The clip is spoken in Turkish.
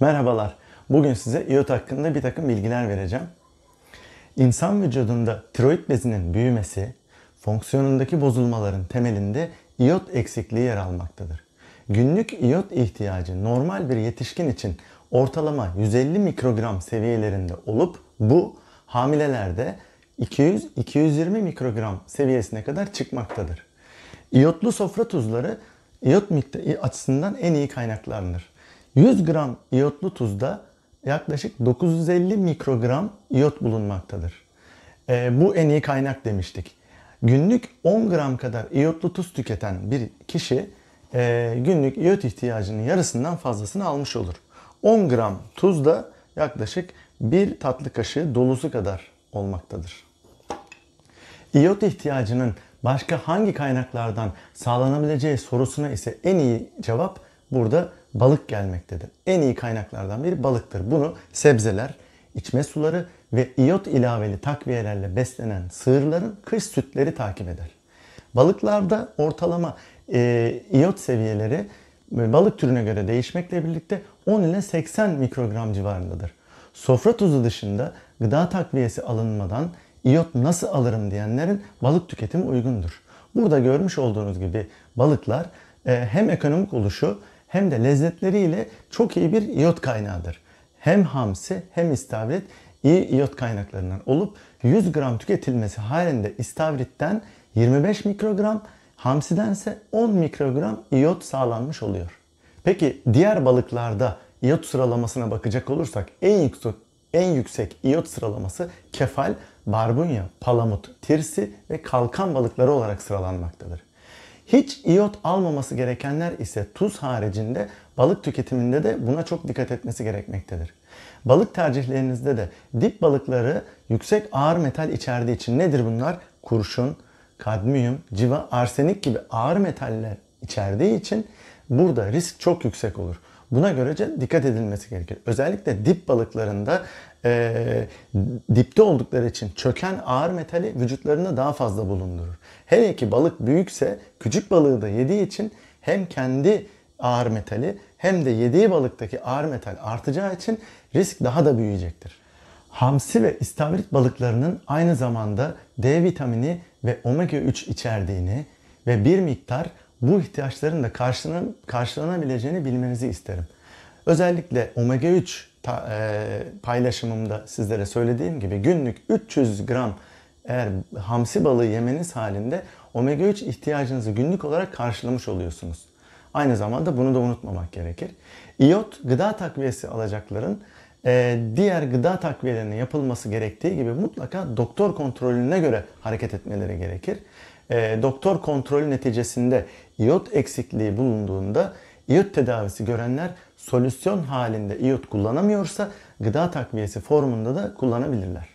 Merhabalar, bugün size iot hakkında bir takım bilgiler vereceğim. İnsan vücudunda tiroid bezinin büyümesi, fonksiyonundaki bozulmaların temelinde iot eksikliği yer almaktadır. Günlük iot ihtiyacı normal bir yetişkin için ortalama 150 mikrogram seviyelerinde olup bu hamilelerde 200-220 mikrogram seviyesine kadar çıkmaktadır. İyotlu sofra tuzları iot miktarı açısından en iyi kaynaklardır. 100 gram iyotlu tuzda yaklaşık 950 mikrogram iyot bulunmaktadır. E, bu en iyi kaynak demiştik. Günlük 10 gram kadar iyotlu tuz tüketen bir kişi e, günlük iyot ihtiyacının yarısından fazlasını almış olur. 10 gram tuz da yaklaşık bir tatlı kaşığı dolusu kadar olmaktadır. İyot ihtiyacının başka hangi kaynaklardan sağlanabileceği sorusuna ise en iyi cevap burada balık gelmektedir. En iyi kaynaklardan biri balıktır. Bunu sebzeler, içme suları ve iot ilaveli takviyelerle beslenen sığırların kış sütleri takip eder. Balıklarda ortalama e, iot seviyeleri e, balık türüne göre değişmekle birlikte 10 ile 80 mikrogram civarındadır. Sofra tuzu dışında gıda takviyesi alınmadan iot nasıl alırım diyenlerin balık tüketimi uygundur. Burada görmüş olduğunuz gibi balıklar e, hem ekonomik oluşu hem de lezzetleriyle çok iyi bir iot kaynağıdır. Hem hamsi hem istavrit iyi iot kaynaklarından olup 100 gram tüketilmesi halinde istavritten 25 mikrogram, hamsidense 10 mikrogram iot sağlanmış oluyor. Peki diğer balıklarda iot sıralamasına bakacak olursak en yüksek en yüksek iot sıralaması kefal, barbunya, palamut, tirsi ve kalkan balıkları olarak sıralanmaktadır. Hiç iot almaması gerekenler ise tuz haricinde balık tüketiminde de buna çok dikkat etmesi gerekmektedir. Balık tercihlerinizde de dip balıkları yüksek ağır metal içerdiği için nedir bunlar? Kurşun, kadmiyum, civa, arsenik gibi ağır metaller içerdiği için burada risk çok yüksek olur. Buna görece dikkat edilmesi gerekir. Özellikle dip balıklarında e, dipte oldukları için çöken ağır metali vücutlarında daha fazla bulundurur. Hele ki balık büyükse küçük balığı da yediği için hem kendi ağır metali hem de yediği balıktaki ağır metal artacağı için risk daha da büyüyecektir. Hamsi ve istavrit balıklarının aynı zamanda D vitamini ve omega 3 içerdiğini ve bir miktar bu ihtiyaçların da karşılan, karşılanabileceğini bilmenizi isterim. Özellikle omega 3 ta, e, paylaşımımda sizlere söylediğim gibi günlük 300 gram eğer hamsi balığı yemeniz halinde omega 3 ihtiyacınızı günlük olarak karşılamış oluyorsunuz. Aynı zamanda bunu da unutmamak gerekir. İyot gıda takviyesi alacakların e, diğer gıda takviyelerinin yapılması gerektiği gibi mutlaka doktor kontrolüne göre hareket etmeleri gerekir e, doktor kontrolü neticesinde iot eksikliği bulunduğunda iot tedavisi görenler solüsyon halinde iot kullanamıyorsa gıda takviyesi formunda da kullanabilirler.